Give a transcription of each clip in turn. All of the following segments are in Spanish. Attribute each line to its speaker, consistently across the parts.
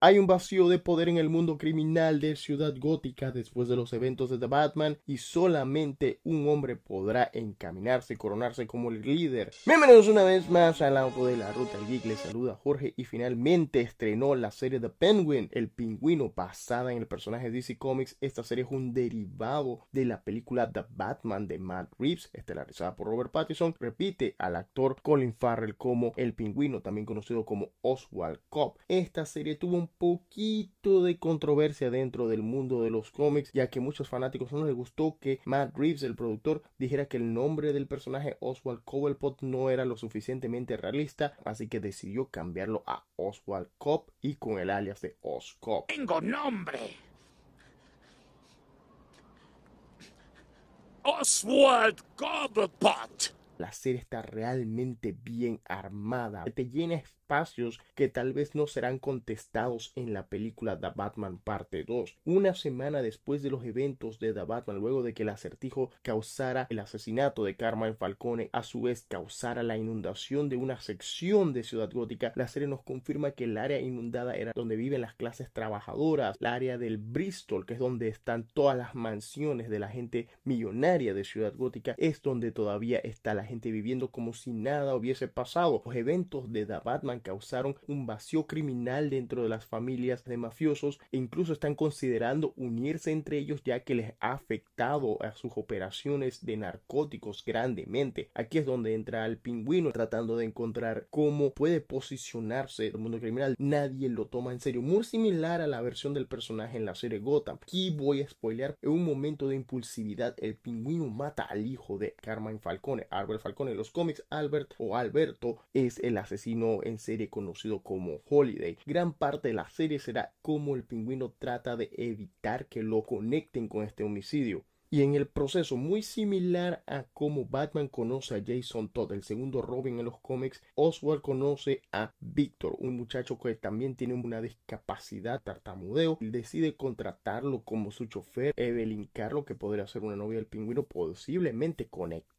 Speaker 1: Hay un vacío de poder en el mundo criminal de Ciudad Gótica después de los eventos de The Batman y solamente un hombre podrá encaminarse y coronarse como el líder. Bienvenidos una vez más al auto de la ruta El geek, le saluda Jorge y finalmente estrenó la serie The Penguin, el pingüino basada en el personaje de DC Comics. Esta serie es un derivado de la película The Batman de Matt Reeves, estelarizada por Robert Pattinson. Repite al actor Colin Farrell como el pingüino, también conocido como Oswald Cobb. Esta serie tuvo un poquito de controversia dentro del mundo de los cómics, ya que muchos fanáticos no les gustó que Matt Reeves, el productor, dijera que el nombre del personaje Oswald Cobblepot no era lo suficientemente realista, así que decidió cambiarlo a Oswald Cobb y con el alias de Oscop. ¡Tengo nombre! Oswald Cobblepot. La serie está realmente bien armada. Te llena espacios que tal vez no serán contestados en la película The Batman Parte 2. Una semana después de los eventos de The Batman, luego de que el acertijo causara el asesinato de Carmen Falcone, a su vez causara la inundación de una sección de Ciudad Gótica, la serie nos confirma que el área inundada era donde viven las clases trabajadoras, el área del Bristol, que es donde están todas las mansiones de la gente millonaria de Ciudad Gótica, es donde todavía está la gente viviendo como si nada hubiese pasado. Los eventos de The Batman causaron un vacío criminal dentro de las familias de mafiosos e incluso están considerando unirse entre ellos ya que les ha afectado a sus operaciones de narcóticos grandemente. Aquí es donde entra el pingüino tratando de encontrar cómo puede posicionarse el mundo criminal. Nadie lo toma en serio. Muy similar a la versión del personaje en la serie Gotham. Aquí voy a spoilear en un momento de impulsividad el pingüino mata al hijo de Carmen Falcone, Albert Falcone. En los cómics Albert o Alberto es el asesino en serie conocido como Holiday, gran parte de la serie será cómo el pingüino trata de evitar que lo conecten con este homicidio. Y en el proceso, muy similar a cómo Batman conoce a Jason Todd, el segundo Robin en los cómics, Oswald conoce a Victor, un muchacho que también tiene una discapacidad, tartamudeo. Decide contratarlo como su chofer, Evelyn Carlo, que podría ser una novia del pingüino, posiblemente conecte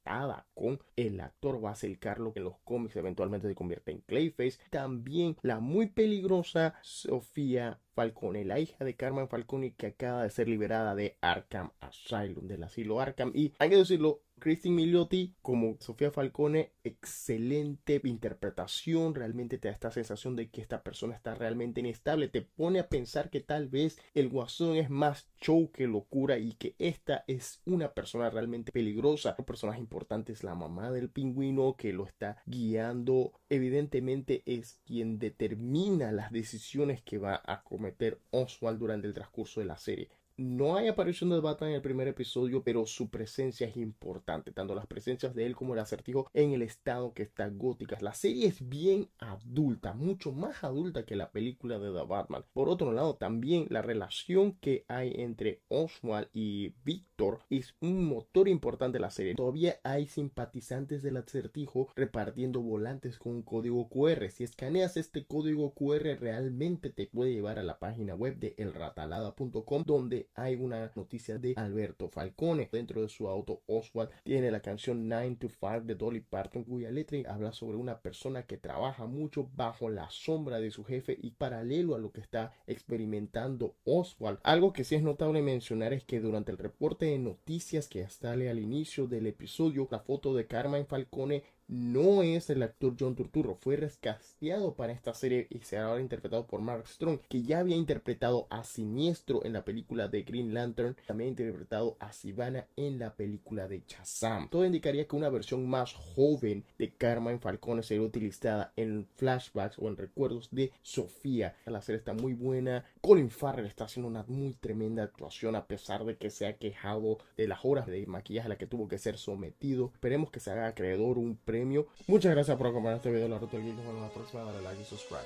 Speaker 1: con el actor Basil a Carlo que en los cómics eventualmente se convierte en Clayface. También la muy peligrosa Sofía Falcone, la hija de Carmen Falcone que acaba de ser liberada de Arkham Asylum, del asilo Arkham. Y hay que decirlo, Christine Milioti como Sofía Falcone, excelente interpretación, realmente te da esta sensación de que esta persona está realmente inestable, te pone a pensar que tal vez el guasón es más show que locura y que esta es una persona realmente peligrosa. Un personaje importante es la mamá del pingüino que lo está guiando, evidentemente es quien determina las decisiones que va a cometer Oswald durante el transcurso de la serie no hay aparición de Batman en el primer episodio, pero su presencia es importante, tanto las presencias de él como el acertijo en el estado que está Gótica. La serie es bien adulta, mucho más adulta que la película de The Batman. Por otro lado, también la relación que hay entre Oswald y Víctor es un motor importante de la serie. Todavía hay simpatizantes del acertijo repartiendo volantes con un código QR. Si escaneas este código QR, realmente te puede llevar a la página web de elratalada.com donde hay una noticia de Alberto Falcone. Dentro de su auto, Oswald tiene la canción 9 to 5 de Dolly Parton, cuya letra habla sobre una persona que trabaja mucho bajo la sombra de su jefe y paralelo a lo que está experimentando Oswald. Algo que sí es notable mencionar es que durante el reporte de noticias que sale al inicio del episodio, la foto de Carmen Falcone no es el actor John Turturro, fue rescasteado para esta serie y será ahora interpretado por Mark Strong, que ya había interpretado a Siniestro en la película de Green Lantern, también interpretado a Sivana en la película de Shazam. Todo indicaría que una versión más joven de Carmen Falcone será utilizada en flashbacks o en recuerdos de Sofía. La serie está muy buena, Colin Farrell está haciendo una muy tremenda actuación a pesar de que se ha quejado de las horas de maquillaje a la que tuvo que ser sometido. Esperemos que se haga acreedor un premio Muchas gracias por acompañar este video la del Nos vemos la próxima. Dale like y subscribe.